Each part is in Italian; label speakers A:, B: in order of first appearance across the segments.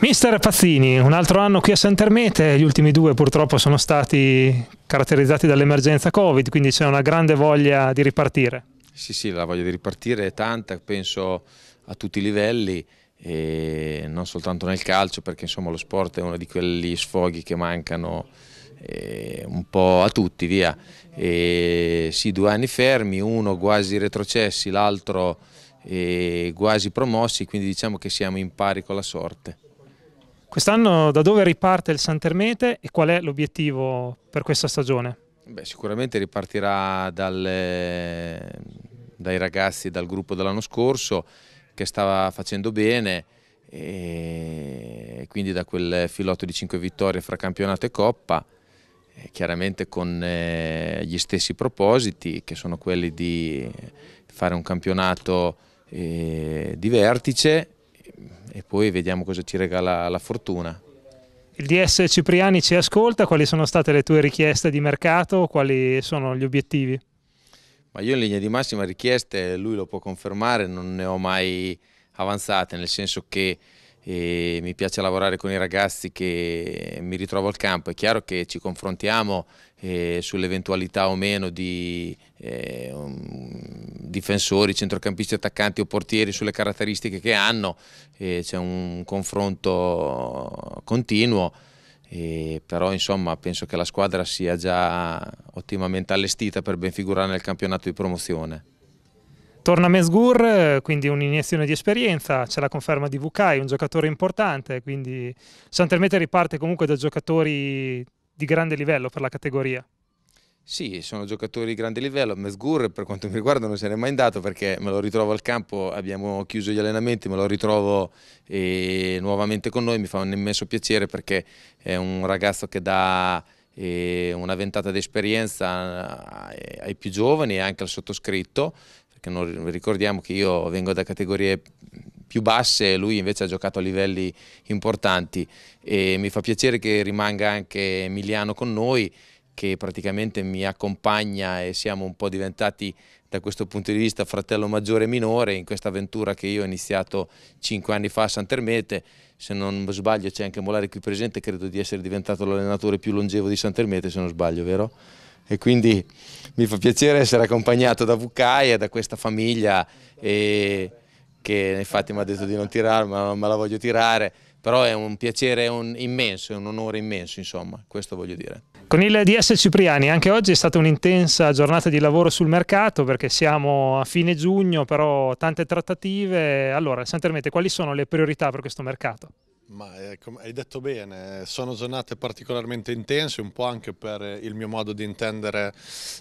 A: Mister Pazzini, un altro anno qui a Sant'Ermete, gli ultimi due purtroppo sono stati caratterizzati dall'emergenza Covid, quindi c'è una grande voglia di ripartire.
B: Sì, sì, la voglia di ripartire è tanta, penso a tutti i livelli, non soltanto nel calcio, perché insomma lo sport è uno di quegli sfoghi che mancano eh, un po' a tutti, via. E sì, due anni fermi, uno quasi retrocessi, l'altro eh, quasi promossi, quindi diciamo che siamo in pari con la sorte.
A: Quest'anno da dove riparte il Santermete e qual è l'obiettivo per questa stagione?
B: Beh, sicuramente ripartirà dal, dai ragazzi, dal gruppo dell'anno scorso che stava facendo bene e quindi da quel filotto di 5 vittorie fra campionato e coppa chiaramente con eh, gli stessi propositi che sono quelli di fare un campionato eh, di vertice e poi vediamo cosa ci regala la fortuna.
A: Il DS Cipriani ci ascolta, quali sono state le tue richieste di mercato, quali sono gli obiettivi?
B: Ma io in linea di massima richieste, lui lo può confermare, non ne ho mai avanzate, nel senso che e mi piace lavorare con i ragazzi che mi ritrovo al campo. È chiaro che ci confrontiamo eh, sull'eventualità o meno di eh, difensori, centrocampisti, attaccanti o portieri, sulle caratteristiche che hanno. Eh, c'è un confronto continuo. E però insomma penso che la squadra sia già ottimamente allestita per ben figurare nel campionato di promozione.
A: Torna Mesgur, quindi un'iniezione di esperienza, c'è la conferma di Vukai, un giocatore importante, quindi Santelmete riparte comunque da giocatori di grande livello per la categoria.
B: Sì, sono giocatori di grande livello, Mesgur per quanto mi riguarda non se n'è mai andato perché me lo ritrovo al campo, abbiamo chiuso gli allenamenti, me lo ritrovo nuovamente con noi, mi fa un immenso piacere perché è un ragazzo che dà una ventata di esperienza eh, ai più giovani e anche al sottoscritto perché non, ricordiamo che io vengo da categorie più basse, e lui invece ha giocato a livelli importanti e mi fa piacere che rimanga anche Emiliano con noi che praticamente mi accompagna e siamo un po' diventati da questo punto di vista fratello maggiore e minore in questa avventura che io ho iniziato cinque anni fa a Sant'Ermete, se non sbaglio c'è anche Molari qui presente, credo di essere diventato l'allenatore più longevo di Sant'Ermete se non sbaglio, vero? e quindi mi fa piacere essere accompagnato da Vucai e da questa famiglia che infatti mi ha detto di non tirare ma, ma la voglio tirare però è un piacere un immenso, è un onore immenso insomma, questo voglio dire.
A: Con il DS Cipriani anche oggi è stata un'intensa giornata di lavoro sul mercato perché siamo a fine giugno però tante trattative, allora essenzialmente quali sono le priorità per questo mercato?
C: Ma eh, hai detto bene, sono giornate particolarmente intense, un po' anche per eh, il mio modo di intendere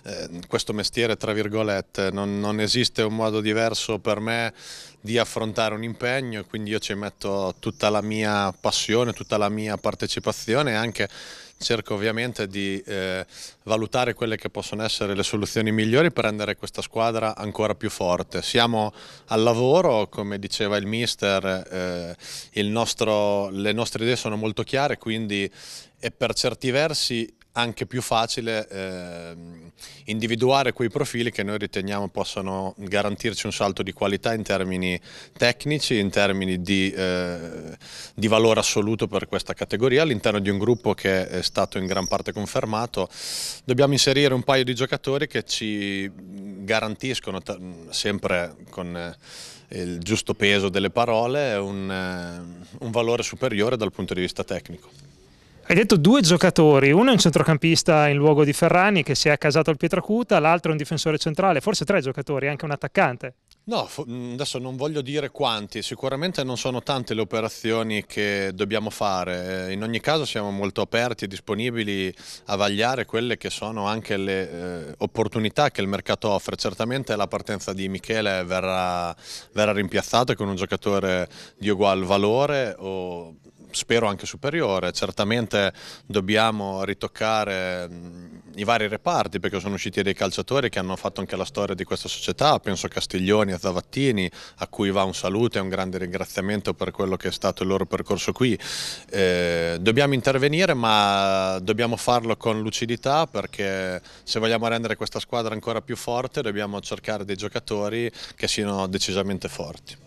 C: eh, questo mestiere, tra virgolette. Non, non, esiste un modo diverso per me di affrontare un impegno, quindi io ci metto tutta la mia passione, tutta la mia partecipazione e anche cerco ovviamente di eh, valutare quelle che possono essere le soluzioni migliori per rendere questa squadra ancora più forte. Siamo al lavoro, come diceva il mister, eh, il nostro, le nostre idee sono molto chiare, quindi e per certi versi anche più facile eh, individuare quei profili che noi riteniamo possano garantirci un salto di qualità in termini tecnici, in termini di, eh, di valore assoluto per questa categoria. All'interno di un gruppo che è stato in gran parte confermato dobbiamo inserire un paio di giocatori che ci garantiscono sempre con eh, il giusto peso delle parole un, eh, un valore superiore dal punto di vista tecnico.
A: Hai detto due giocatori, uno è un centrocampista in luogo di Ferrani che si è accasato al Pietracuta, l'altro è un difensore centrale, forse tre giocatori, anche un attaccante.
C: No, mm, adesso non voglio dire quanti, sicuramente non sono tante le operazioni che dobbiamo fare, eh, in ogni caso siamo molto aperti e disponibili a vagliare quelle che sono anche le eh, opportunità che il mercato offre, certamente la partenza di Michele verrà, verrà rimpiazzata con un giocatore di ugual valore o spero anche superiore. Certamente dobbiamo ritoccare mm, i vari reparti perché sono usciti dei calciatori che hanno fatto anche la storia di questa società, penso a Castiglioni, a Zavattini, a cui va un saluto e un grande ringraziamento per quello che è stato il loro percorso qui. Eh, dobbiamo intervenire ma dobbiamo farlo con lucidità perché se vogliamo rendere questa squadra ancora più forte dobbiamo cercare dei giocatori che siano decisamente forti.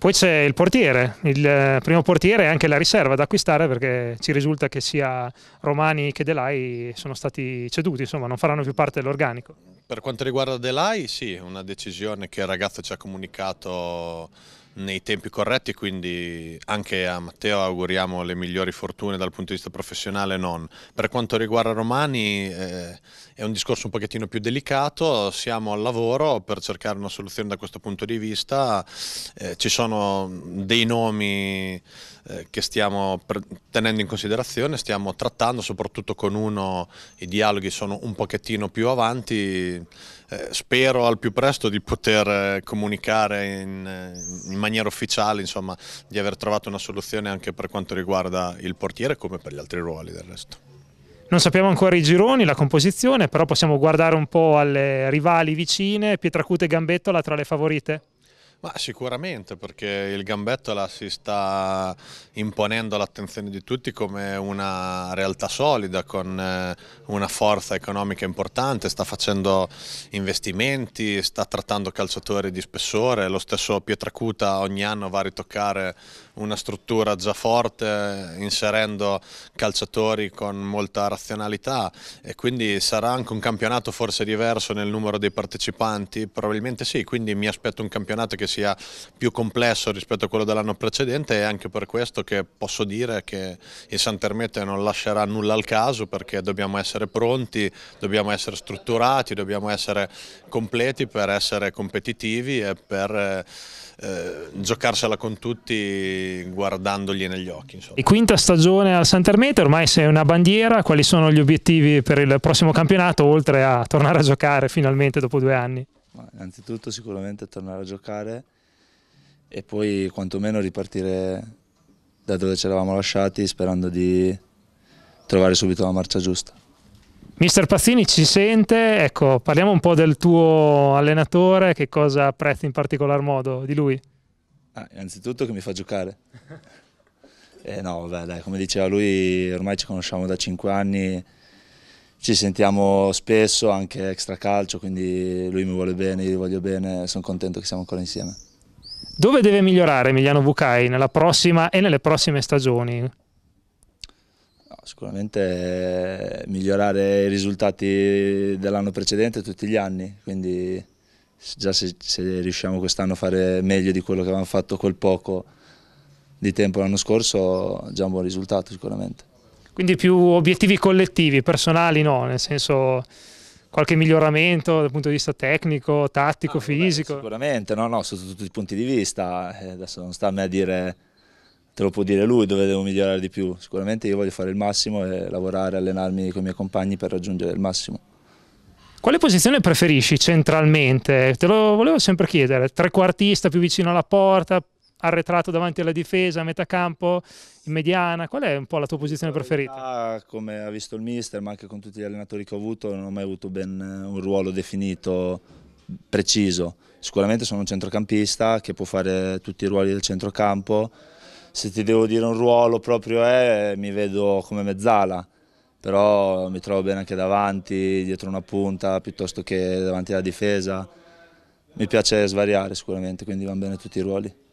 A: Poi c'è il portiere, il eh, primo portiere e anche la riserva da acquistare perché ci risulta che sia Romani che Delai sono stati ceduti, insomma non faranno più parte dell'organico.
C: Per quanto riguarda Delai sì, una decisione che il ragazzo ci ha comunicato nei tempi corretti, quindi anche a Matteo auguriamo le migliori fortune dal punto di vista professionale non. Per quanto riguarda Romani eh, è un discorso un pochettino più delicato, siamo al lavoro per cercare una soluzione da questo punto di vista, eh, ci sono dei nomi eh, che stiamo tenendo in considerazione, stiamo trattando soprattutto con uno, i dialoghi sono un pochettino più avanti eh, spero al più presto di poter eh, comunicare in, eh, in, maniera ufficiale, insomma, di aver trovato una soluzione anche per quanto riguarda il portiere come per gli altri ruoli del resto.
A: Non sappiamo ancora i gironi, la composizione, però possiamo guardare un po' alle rivali vicine, Pietracute e Gambettola tra le favorite?
C: Ma sicuramente perché il Gambettola si sta imponendo all'attenzione di tutti come una realtà solida con eh, una forza economica importante, sta facendo investimenti, sta trattando calciatori di spessore, lo stesso Pietracuta ogni anno va a ritoccare una struttura già forte inserendo calciatori con molta razionalità e quindi sarà anche un campionato forse diverso nel numero dei partecipanti, probabilmente sì, quindi mi aspetto un campionato che sia più complesso rispetto a quello dell'anno precedente e anche per questo che posso dire che il Sant'Ermette non lascerà nulla al caso perché dobbiamo essere pronti, dobbiamo essere strutturati, dobbiamo essere completi per essere competitivi e per eh, giocarsela con tutti guardandogli negli occhi.
A: Insomma. E quinta stagione al Santermete, ormai sei una bandiera, quali sono gli obiettivi per il prossimo campionato oltre a tornare a giocare finalmente dopo due anni?
D: Ma innanzitutto sicuramente tornare a giocare e poi quantomeno ripartire da dove ci eravamo lasciati sperando di trovare subito la marcia giusta. Mister
A: Pazzini ci sente, ecco, parliamo un po' del tuo allenatore, che cosa apprezzi in particolar modo di lui?
D: Ah, innanzitutto che mi fa giocare. eh no, vabbè, dai, come diceva lui, ormai ci conosciamo da 5 anni, ci sentiamo spesso anche extra calcio, quindi lui mi vuole bene, io gli voglio bene, sono contento che siamo ancora insieme.
A: Dove deve migliorare Emiliano Vucai nella prossima e nelle prossime stagioni? No,
D: sicuramente eh, migliorare i risultati dell'anno precedente tutti gli anni, quindi già se, se riusciamo quest'anno a fare meglio di quello che avevamo fatto quel poco di tempo l'anno scorso, già un buon risultato sicuramente.
A: Quindi più obiettivi collettivi, personali no, nel senso
D: qualche miglioramento dal punto di vista tecnico, tattico, ah, fisico. Beh, sicuramente, no, no, sotto tutti i punti di vista. Eh, adesso non sta a me a dire, te lo può dire lui dove devo migliorare di più. Sicuramente io voglio fare il massimo e lavorare, allenarmi con i miei compagni per raggiungere il massimo.
A: Quale posizione preferisci centralmente? Te lo volevo sempre chiedere, trequartista più vicino alla porta, arretrato davanti alla difesa, a metà campo, in mediana? Qual è un po' la tua posizione preferita?
D: Come ha visto il mister, ma anche con tutti gli allenatori che ho avuto, non ho mai avuto ben eh, un ruolo definito, preciso. Sicuramente sono un centrocampista che può fare tutti i ruoli del centrocampo. Se ti devo dire un ruolo proprio è, mi vedo come mezzala, però mi trovo bene anche davanti, dietro una punta, piuttosto che davanti alla difesa. Mi piace svariare sicuramente, quindi vanno bene tutti i ruoli.